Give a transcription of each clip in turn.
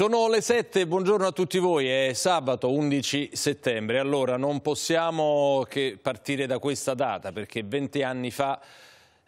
Sono le 7, buongiorno a tutti voi, è sabato 11 settembre, allora non possiamo che partire da questa data perché 20 anni fa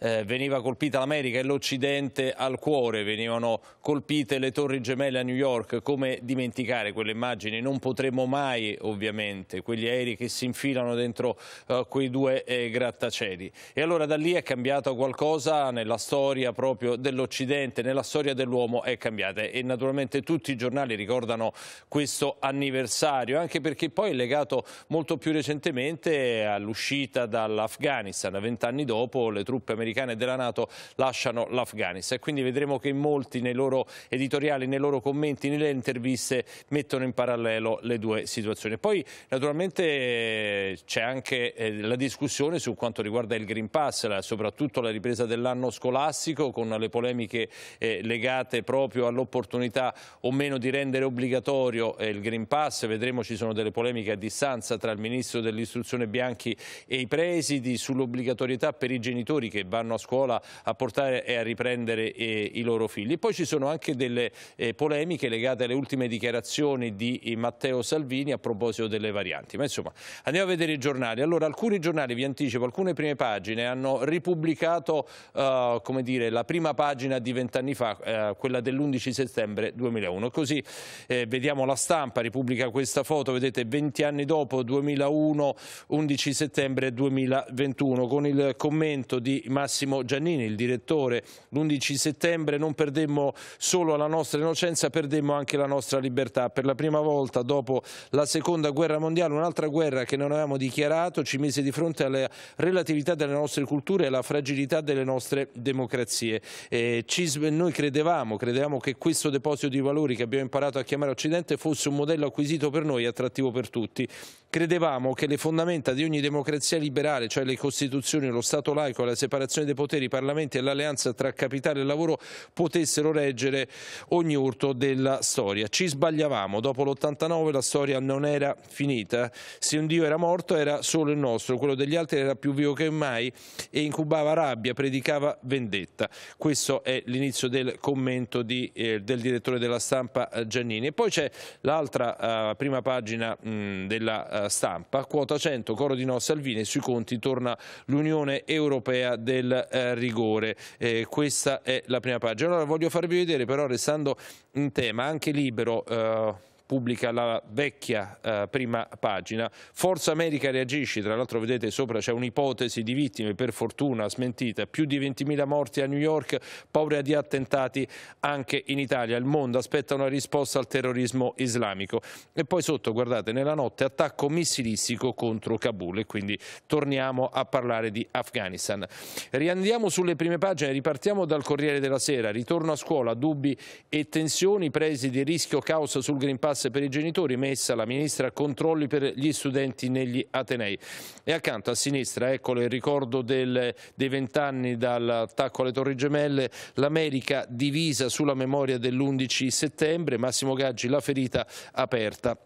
eh, veniva colpita l'America e l'Occidente al cuore, venivano colpite le torri gemelle a New York, come dimenticare quelle immagini? Non potremo mai ovviamente, quegli aerei che si infilano dentro eh, quei due eh, grattacieli. E allora da lì è cambiato qualcosa nella storia proprio dell'Occidente, nella storia dell'uomo è cambiata e naturalmente tutti i giornali ricordano questo anniversario, anche perché poi è legato molto più recentemente all'uscita dall'Afghanistan, vent'anni dopo le truppe americane americana e della Nato lasciano l'Afghanistan. Quindi vedremo che molti nei loro editoriali, nei loro commenti, nelle interviste mettono in parallelo le due situazioni. Poi naturalmente c'è anche eh, la discussione su quanto riguarda il Green Pass, soprattutto la ripresa dell'anno scolastico con le polemiche eh, legate proprio all'opportunità o meno di rendere obbligatorio eh, il Green Pass. Vedremo ci sono delle polemiche a distanza tra il Ministro dell'Istruzione Bianchi e i presidi sull'obbligatorietà per i genitori che vanno vanno a scuola a portare e a riprendere eh, i loro figli. Poi ci sono anche delle eh, polemiche legate alle ultime dichiarazioni di eh, Matteo Salvini a proposito delle varianti. Ma insomma, andiamo a vedere i giornali. Allora, alcuni giornali, vi anticipo, alcune prime pagine hanno ripubblicato uh, come dire, la prima pagina di vent'anni fa, uh, quella dell'11 settembre 2001. Così eh, vediamo la stampa, ripubblica questa foto, vedete 20 anni dopo, 2001, 11 settembre 2021, con il commento di Massimo Massimo Giannini, il direttore. L'11 settembre non perdemmo solo la nostra innocenza, perdemmo anche la nostra libertà. Per la prima volta dopo la seconda guerra mondiale, un'altra guerra che non avevamo dichiarato, ci mise di fronte alla relatività delle nostre culture e alla fragilità delle nostre democrazie. Eh, ci, noi credevamo, credevamo che questo deposito di valori che abbiamo imparato a chiamare Occidente fosse un modello acquisito per noi e attrattivo per tutti. Credevamo che le fondamenta di ogni democrazia liberale, cioè le Costituzioni, lo Stato laico la separazione separazione dei poteri, i Parlamenti e l'alleanza tra capitale e lavoro potessero reggere ogni urto della storia. Ci sbagliavamo, dopo l'89 la storia non era finita, se un Dio era morto era solo il nostro, quello degli altri era più vivo che mai e incubava rabbia, predicava vendetta. Questo è l'inizio del commento di, eh, del direttore della stampa eh, Giannini. E poi c'è l'altra eh, prima pagina mh, della eh, stampa, quota 100, coro di no Salvini, sui conti torna l'Unione Europea del del eh, rigore. Eh, questa è la prima pagina. Allora voglio farvi vedere però, restando in tema, anche libero... Eh, pubblica la vecchia eh, prima pagina. Forza America reagisce, tra l'altro vedete sopra c'è un'ipotesi di vittime, per fortuna smentita, più di 20.000 morti a New York, paura di attentati anche in Italia. Il mondo aspetta una risposta al terrorismo islamico. E poi sotto, guardate, nella notte attacco missilistico contro Kabul e quindi torniamo a parlare di Afghanistan. Riandiamo sulle prime pagine, ripartiamo dal Corriere della Sera, ritorno a scuola, dubbi e tensioni, presi di rischio causa sul Green Pass tasse per i genitori messa la ministra controlli per gli studenti negli Atenei. E accanto a sinistra, eccolo il ricordo del, dei vent'anni dall'attacco alle Torri Gemelle, l'America divisa sulla memoria dell'11 settembre, Massimo Gaggi la ferita aperta.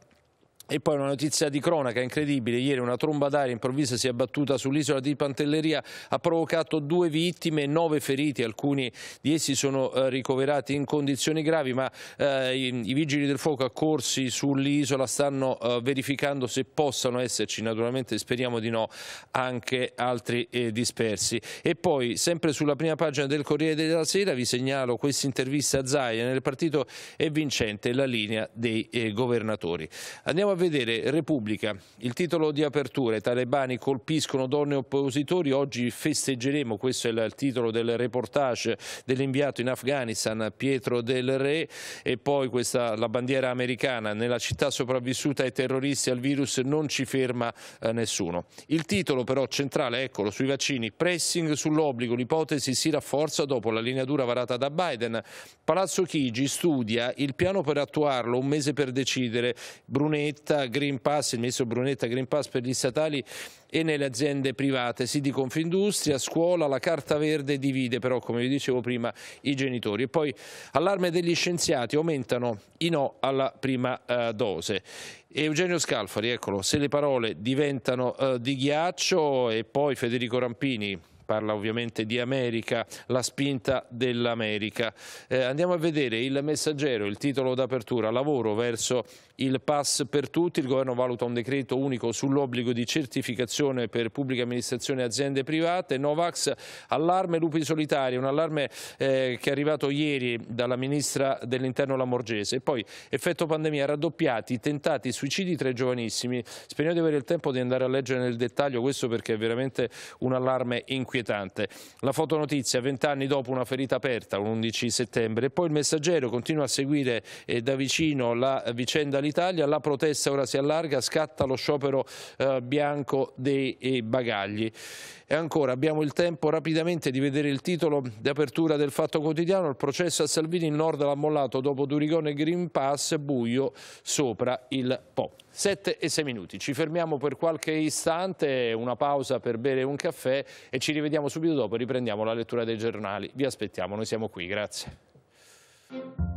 E poi una notizia di cronaca incredibile, ieri una tromba d'aria improvvisa si è abbattuta sull'isola di Pantelleria, ha provocato due vittime e nove feriti, alcuni di essi sono eh, ricoverati in condizioni gravi, ma eh, i, i, vigili del fuoco accorsi sull'isola stanno eh, verificando se possano esserci, naturalmente speriamo di no, anche altri eh, dispersi. E poi, sempre sulla prima pagina del Corriere della Sera, vi segnalo questa intervista a Zaia, nel partito è vincente la linea dei eh, governatori. Andiamo a vedere Repubblica, il titolo di apertura, i talebani colpiscono donne oppositori, oggi festeggeremo, questo è il titolo del reportage dell'inviato in Afghanistan Pietro del Re e poi questa, la bandiera americana, nella città sopravvissuta ai terroristi al virus non ci ferma eh, nessuno. Il titolo però centrale, eccolo, sui vaccini, pressing sull'obbligo, l'ipotesi si rafforza dopo la linea dura varata da Biden, Palazzo Chigi studia il piano per attuarlo, un mese per decidere, Brunetti Brunetta Green Pass, il ministro Brunetta Green Pass per gli statali e nelle aziende private, sì di Confindustria, scuola, la carta verde divide però come vi dicevo prima i genitori e poi allarme degli scienziati, aumentano i no alla prima eh, dose. Eugenio Scalfari, eccolo, se le parole diventano eh, di ghiaccio e poi Federico Rampini parla ovviamente di America, la spinta dell'America. Eh, andiamo a vedere il messaggero, il titolo d'apertura, lavoro verso il pass per tutti, il governo valuta un decreto unico sull'obbligo di certificazione per pubblica amministrazione e aziende private, Novax, allarme lupi solitari, un allarme eh, che è arrivato ieri dalla ministra dell'interno Lamorgese, poi effetto pandemia, raddoppiati, tentati, suicidi tra i giovanissimi, speriamo di avere il tempo di andare a leggere nel dettaglio questo perché è veramente un allarme inquietante inquietante. La fotonotizia, vent'anni dopo una ferita aperta, l'11 settembre. E poi il messaggero continua a seguire eh, da vicino la vicenda all'Italia, la protesta ora si allarga, scatta lo sciopero eh, bianco dei eh, bagagli. E ancora abbiamo il tempo rapidamente di vedere il titolo di apertura del Fatto Quotidiano, il processo a Salvini, il Nord l'ha mollato dopo Durigone Green Pass, buio sopra il Po. Sette e sei minuti, ci fermiamo per qualche istante, una pausa per bere un caffè e ci rivediamo subito dopo, riprendiamo la lettura dei giornali. Vi aspettiamo, noi siamo qui, grazie.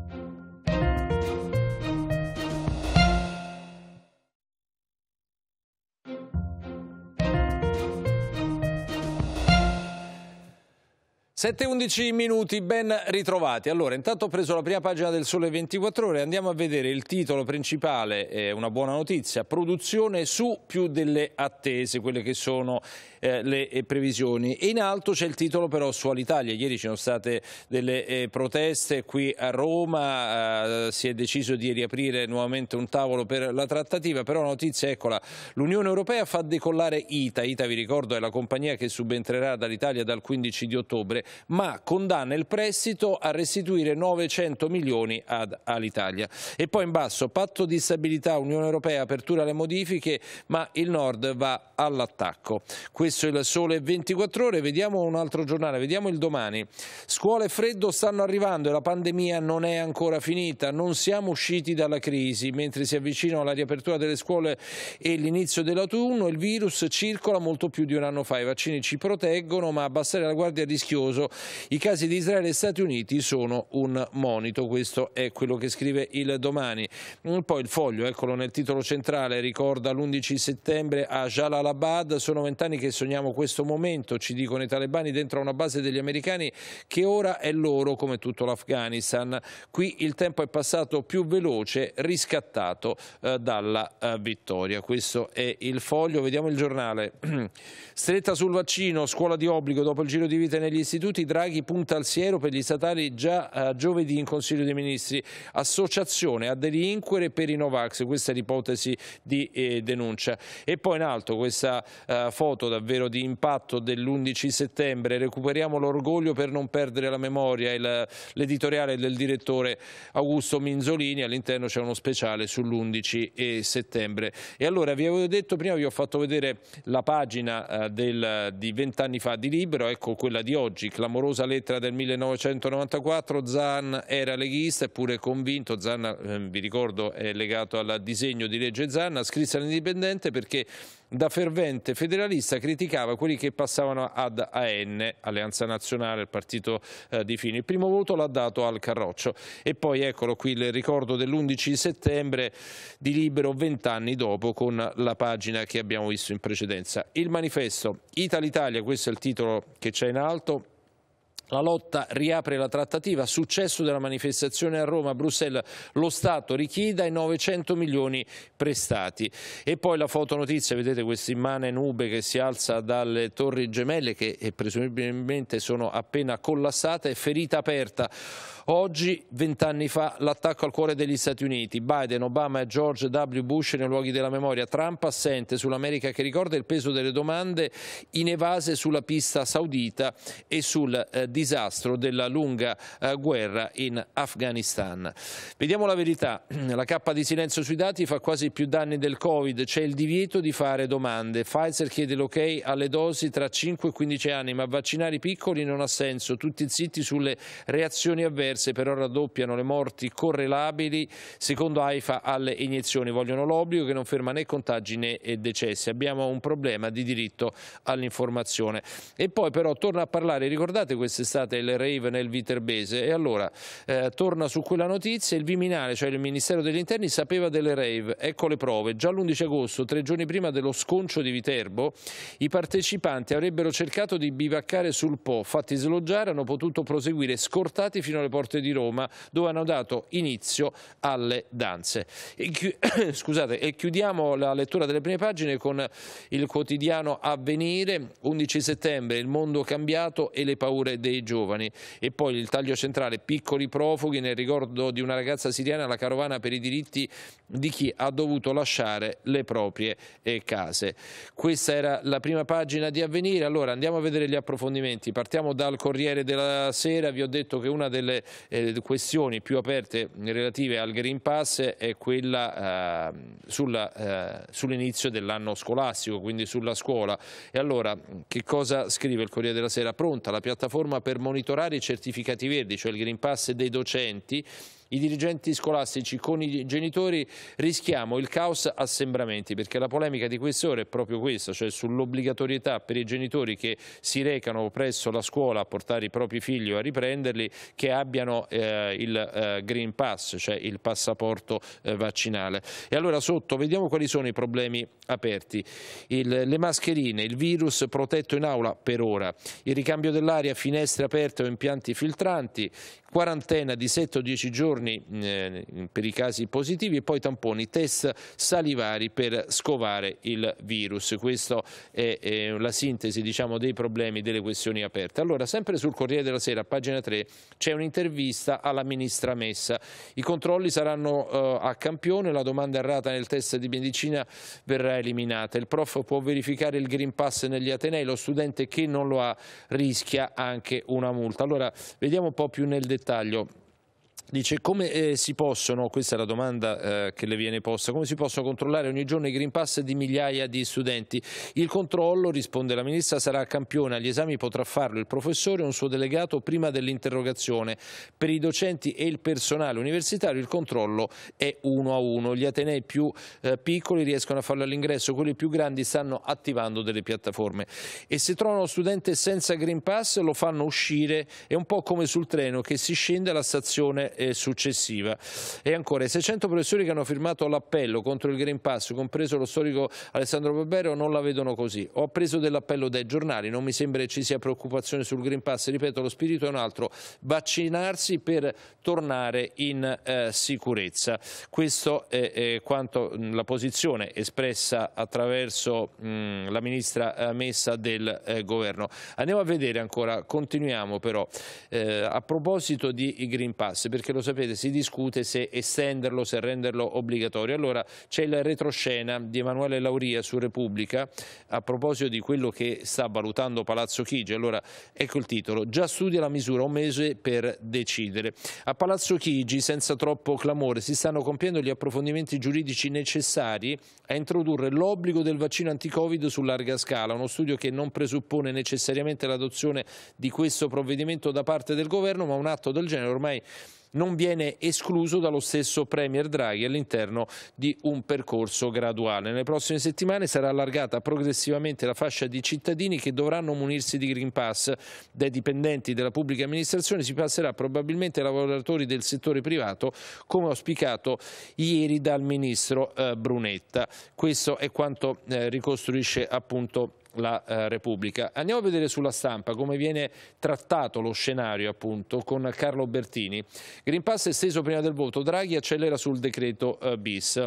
7-11 minuti, ben ritrovati. Allora, intanto ho preso la prima pagina del Sole 24 Ore, andiamo a vedere il titolo principale, è una buona notizia, produzione su più delle attese, quelle che sono eh, le eh, previsioni. E in alto c'è il titolo però su Alitalia, ieri ci sono state delle eh, proteste qui a Roma, eh, si è deciso di riaprire nuovamente un tavolo per la trattativa, però la notizia eccola, l'Unione Europea fa decollare ITA, ITA vi ricordo è la compagnia che subentrerà dall'Italia dal 15 di ottobre, ma condanna il prestito a restituire 900 milioni ad Alitalia. E poi in basso, patto di stabilità Unione Europea, apertura alle modifiche, ma il Nord va all'attacco. Questo è il sole 24 ore, vediamo un altro giornale, vediamo il domani. Scuole freddo stanno arrivando e la pandemia non è ancora finita, non siamo usciti dalla crisi, mentre si avvicinano la riapertura delle scuole e l'inizio dell'autunno, il virus circola molto più di un anno fa, i vaccini ci proteggono, ma abbassare la guardia è rischioso prezioso. I casi di Israele e Stati Uniti sono un monito, questo è quello che scrive il domani. Mm, poi il foglio, eccolo nel titolo centrale, ricorda l'11 settembre a Jalalabad, sono vent'anni che sogniamo questo momento, ci dicono i talebani dentro una base degli americani che ora è loro come tutto l'Afghanistan. Qui il tempo è passato più veloce, riscattato eh, dalla eh, vittoria. Questo è il foglio, vediamo il giornale. Stretta sul vaccino, scuola di obbligo dopo il giro di vita negli istituti rifiuti Draghi punta al siero per gli statali già a eh, giovedì in Consiglio dei Ministri. Associazione a delinquere per i Novax, questa è l'ipotesi di eh, denuncia. E poi in alto questa eh, foto davvero di impatto dell'11 settembre, recuperiamo l'orgoglio per non perdere la memoria, l'editoriale del direttore Augusto Minzolini, all'interno c'è uno speciale sull'11 eh, settembre. E allora vi avevo detto prima, vi ho fatto vedere la pagina eh, del, di vent'anni fa di Libero, ecco quella di oggi, clamorosa lettera del 1994, Zan era leghista eppure convinto, Zan ehm, vi ricordo è legato al disegno di legge Zan, scrisse all'Indipendente perché da fervente federalista criticava quelli che passavano ad AN, Alleanza Nazionale, il partito eh, di Fini. Il primo voto l'ha dato al Carroccio e poi eccolo qui il ricordo dell'11 settembre di Libero vent'anni dopo con la pagina che abbiamo visto in precedenza. Il manifesto Italia Italia, questo è il titolo che c'è in alto, la lotta riapre la trattativa, successo della manifestazione a Roma, a Bruxelles, lo Stato richieda i 900 milioni prestati. E poi la fotonotizia, vedete questa immane nube che si alza dalle torri gemelle che eh, presumibilmente sono appena collassate, ferita aperta. Oggi, vent'anni fa, l'attacco al cuore degli Stati Uniti. Biden, Obama e George W. Bush nei luoghi della memoria. Trump assente sull'America che ricorda il peso delle domande inevase sulla pista saudita e sul eh, disastro della lunga eh, guerra in Afghanistan. Vediamo la verità. La cappa di silenzio sui dati fa quasi più danni del Covid. C'è il divieto di fare domande. Pfizer chiede l'ok alle dosi tra 5 e 15 anni, ma vaccinare i piccoli non ha senso. Tutti zitti sulle reazioni avverse diverse per raddoppiano le morti correlabili secondo AIFA alle iniezioni. Vogliono l'obbligo che non ferma né contagi né eh, decessi. Abbiamo un problema di diritto all'informazione. E poi però torna a parlare, ricordate quest'estate il rave nel Viterbese? E allora eh, torna su quella notizia, il Viminale, cioè il Ministero degli Interni, sapeva delle rave. Ecco le prove. Già l'11 agosto, tre giorni prima dello sconcio di Viterbo, i partecipanti avrebbero cercato di bivaccare sul Po, fatti sloggiare, hanno potuto proseguire scortati fino alle porte Corte di Roma dove hanno dato inizio alle danze. E, chi... Scusate, e chiudiamo la lettura delle prime pagine con il quotidiano Avvenire, 11 settembre, il mondo cambiato e le paure dei giovani e poi il taglio centrale, piccoli profughi nel ricordo di una ragazza siriana alla carovana per i diritti di chi ha dovuto lasciare le proprie eh, case. Questa era la prima pagina di Avvenire, allora andiamo a vedere gli approfondimenti, partiamo dal Corriere della Sera, vi ho detto che una delle eh, questioni più aperte relative al Green Pass è quella eh, sulla, eh, sull'inizio dell'anno scolastico, quindi sulla scuola. E allora che cosa scrive il Corriere della Sera? Pronta la piattaforma per monitorare i certificati verdi, cioè il Green Pass dei docenti i dirigenti scolastici con i genitori rischiamo il caos assembramenti perché la polemica di queste ore è proprio questa, cioè sull'obbligatorietà per i genitori che si recano presso la scuola a portare i propri figli o a riprenderli che abbiano eh, il eh, Green Pass, cioè il passaporto eh, vaccinale. E allora sotto vediamo quali sono i problemi aperti. Il, le mascherine, il virus protetto in aula per ora, il ricambio dell'aria, finestre aperte o impianti filtranti, quarantena di 7 o 10 giorni giorni eh, per i casi positivi e poi tamponi test salivari per scovare il virus. Questa è la sintesi diciamo, dei problemi, delle questioni aperte. Allora, sempre sul Corriere della Sera, pagina 3, c'è un'intervista alla ministra Messa. I controlli saranno eh, a campione, la domanda errata nel test di medicina verrà eliminata. Il prof può verificare il Green Pass negli Atenei, lo studente che non lo ha rischia anche una multa. Allora, vediamo un po' più nel dettaglio Dice come eh, si possono, questa è la domanda eh, che le viene posta, come si possono controllare ogni giorno i Green Pass di migliaia di studenti? Il controllo, risponde la Ministra, sarà a campione, agli esami potrà farlo il professore o un suo delegato prima dell'interrogazione. Per i docenti e il personale universitario il controllo è uno a uno, gli Atenei più eh, piccoli riescono a farlo all'ingresso, quelli più grandi stanno attivando delle piattaforme e se trovano studente senza Green Pass lo fanno uscire, è un po' come sul treno che si scende alla stazione successiva. E ancora, i 600 professori che hanno firmato l'appello contro il Green Pass, compreso lo storico Alessandro Barbero, non la vedono così. Ho appreso dell'appello dai giornali, non mi sembra che ci sia preoccupazione sul Green Pass. Ripeto, lo spirito è un altro, vaccinarsi per tornare in eh, sicurezza. Questa è, è quanto la posizione espressa attraverso mh, la ministra eh, Messa del eh, Governo. Andiamo a vedere ancora, continuiamo però, eh, a proposito di Green Pass, perché perché lo sapete si discute se estenderlo, se renderlo obbligatorio. Allora c'è la retroscena di Emanuele Lauria su Repubblica a proposito di quello che sta valutando Palazzo Chigi. Allora ecco il titolo, già studia la misura un mese per decidere. A Palazzo Chigi senza troppo clamore si stanno compiendo gli approfondimenti giuridici necessari a introdurre l'obbligo del vaccino anticovid su larga scala, uno studio che non presuppone necessariamente l'adozione di questo provvedimento da parte del governo, ma un atto del genere ormai non viene escluso dallo stesso Premier Draghi all'interno di un percorso graduale. Nelle prossime settimane sarà allargata progressivamente la fascia di cittadini che dovranno munirsi di Green Pass. Dai dipendenti della pubblica amministrazione si passerà probabilmente ai lavoratori del settore privato, come auspicato ieri dal Ministro eh, Brunetta. Questo è quanto eh, ricostruisce appunto la eh, Repubblica. Andiamo a vedere sulla stampa come viene trattato lo scenario appunto con Carlo Bertini. Green Pass esteso prima del voto, Draghi accelera sul decreto eh, bis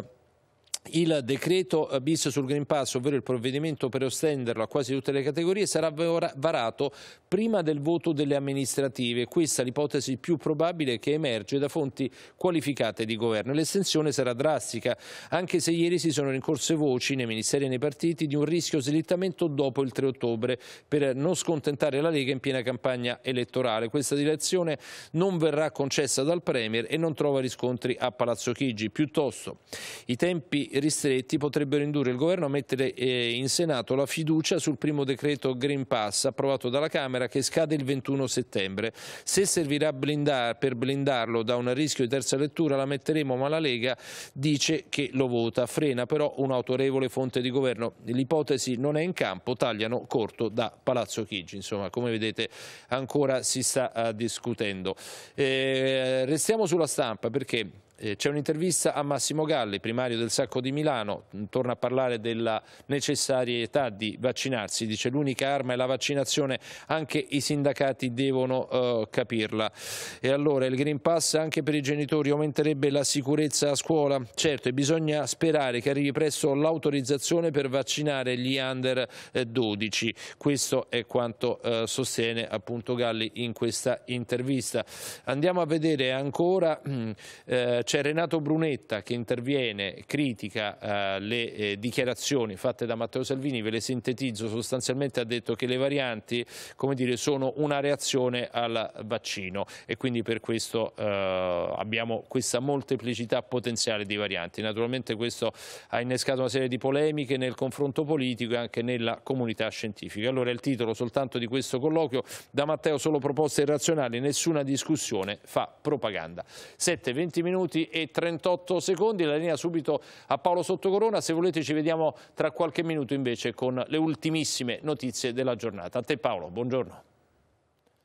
il decreto bis sul Green Pass, ovvero il provvedimento per estenderlo a quasi tutte le categorie, sarà varato prima del voto delle amministrative. Questa è l'ipotesi più probabile che emerge da fonti qualificate di governo. L'estensione sarà drastica, anche se ieri si sono rincorse voci nei ministeri e nei partiti di un rischio slittamento dopo il 3 ottobre per non scontentare la Lega in piena campagna elettorale. Questa direzione non verrà concessa dal Premier e non trova riscontri a Palazzo Chigi. Piuttosto, i tempi ristretti potrebbero indurre il governo a mettere eh, in Senato la fiducia sul primo decreto Green Pass approvato dalla Camera che scade il 21 settembre. Se servirà blindar, per blindarlo da un rischio di terza lettura la metteremo ma la Lega dice che lo vota. Frena però un'autorevole fonte di governo. L'ipotesi non è in campo, tagliano corto da Palazzo Chigi. Insomma, come vedete ancora si sta eh, discutendo. Eh, restiamo sulla stampa perché eh, c'è un'intervista a Massimo Galli, primario del Sacco di Milano, torna a parlare della necessarietà di vaccinarsi, dice l'unica arma è la vaccinazione, anche i sindacati devono uh, capirla. E allora il Green Pass anche per i genitori aumenterebbe la sicurezza a scuola? Certo, e bisogna sperare che arrivi presto l'autorizzazione per vaccinare gli under 12, eh, questo è quanto uh, sostiene appunto Galli in questa intervista. Andiamo a vedere ancora... Uh, c'è Renato Brunetta che interviene, critica eh, le eh, dichiarazioni fatte da Matteo Salvini, ve le sintetizzo, sostanzialmente ha detto che le varianti come dire, sono una reazione al vaccino e quindi per questo eh, abbiamo questa molteplicità potenziale di varianti. Naturalmente questo ha innescato una serie di polemiche nel confronto politico e anche nella comunità scientifica. Allora il titolo soltanto di questo colloquio, da Matteo solo proposte irrazionali, nessuna discussione, fa propaganda. 7, 20 minuti minuti e 38 secondi. La linea subito a Paolo Sottocorona. Se volete ci vediamo tra qualche minuto invece con le ultimissime notizie della giornata. A te Paolo, buongiorno.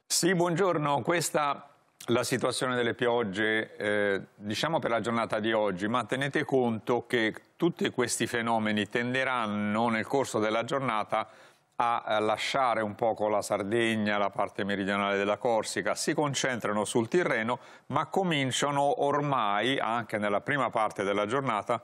Sì, buongiorno. Questa la situazione delle piogge, eh, diciamo per la giornata di oggi, ma tenete conto che tutti questi fenomeni tenderanno nel corso della giornata a eh, lasciare un poco la Sardegna, la parte meridionale della Corsica, si concentrano sul Tirreno ma cominciano ormai, anche nella prima parte della giornata,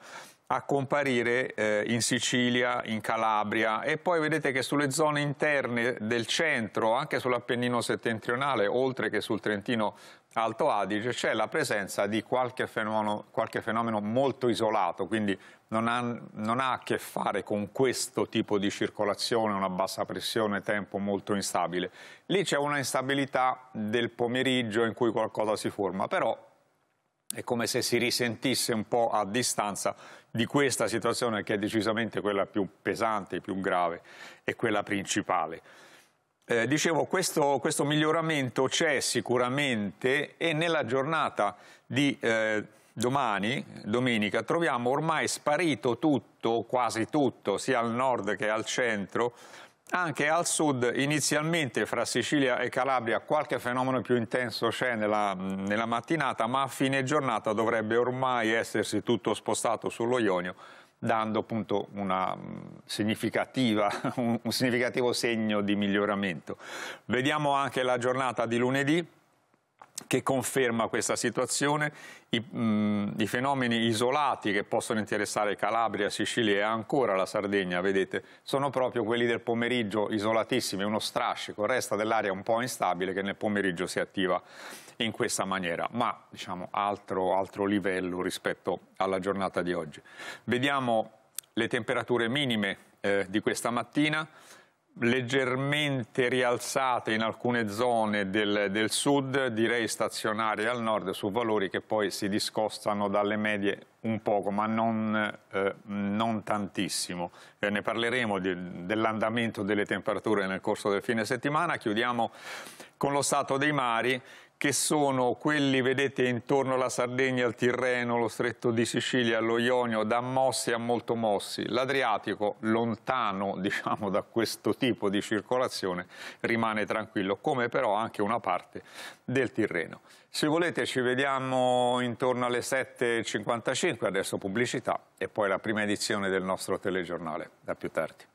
a comparire eh, in Sicilia, in Calabria e poi vedete che sulle zone interne del centro, anche sull'Appennino settentrionale, oltre che sul Trentino Alto Adige, c'è la presenza di qualche fenomeno, qualche fenomeno, molto isolato, quindi non ha, non ha a che fare con questo tipo di circolazione, una bassa pressione, tempo molto instabile. Lì c'è una instabilità del pomeriggio in cui qualcosa si forma, però è come se si risentisse un po' a distanza di questa situazione che è decisamente quella più pesante, più grave e quella principale. Eh, dicevo, questo, questo miglioramento c'è sicuramente e nella giornata di eh, domani, domenica, troviamo ormai sparito tutto, quasi tutto, sia al nord che al centro, anche al sud, inizialmente fra Sicilia e Calabria, qualche fenomeno più intenso c'è nella, nella, mattinata, ma a fine giornata dovrebbe ormai essersi tutto spostato sullo Ionio, dando appunto mm, un, un significativo segno di miglioramento. Vediamo anche la giornata di lunedì, che conferma questa situazione, I, mh, i, fenomeni isolati che possono interessare Calabria, Sicilia e ancora la Sardegna, vedete, sono proprio quelli del pomeriggio isolatissimi, uno strascico, resta dell'aria un po' instabile che nel pomeriggio si attiva in questa maniera, ma diciamo altro, altro livello rispetto alla giornata di oggi. Vediamo le temperature minime eh, di questa mattina leggermente rialzate in alcune zone del, del, sud, direi stazionarie al nord, su valori che poi si discostano dalle medie un poco, ma non, eh, non tantissimo. Eh, ne parleremo di, dell'andamento delle temperature nel corso del fine settimana. Chiudiamo con lo stato dei mari che sono quelli, vedete, intorno alla Sardegna, al Tirreno, lo Stretto di Sicilia, allo Ionio, da Mossi a Molto Mossi. L'Adriatico, lontano diciamo, da questo tipo di circolazione, rimane tranquillo, come però anche una parte del Tirreno. Se volete ci vediamo intorno alle 7.55, adesso pubblicità, e poi la prima edizione del nostro telegiornale, da più tardi.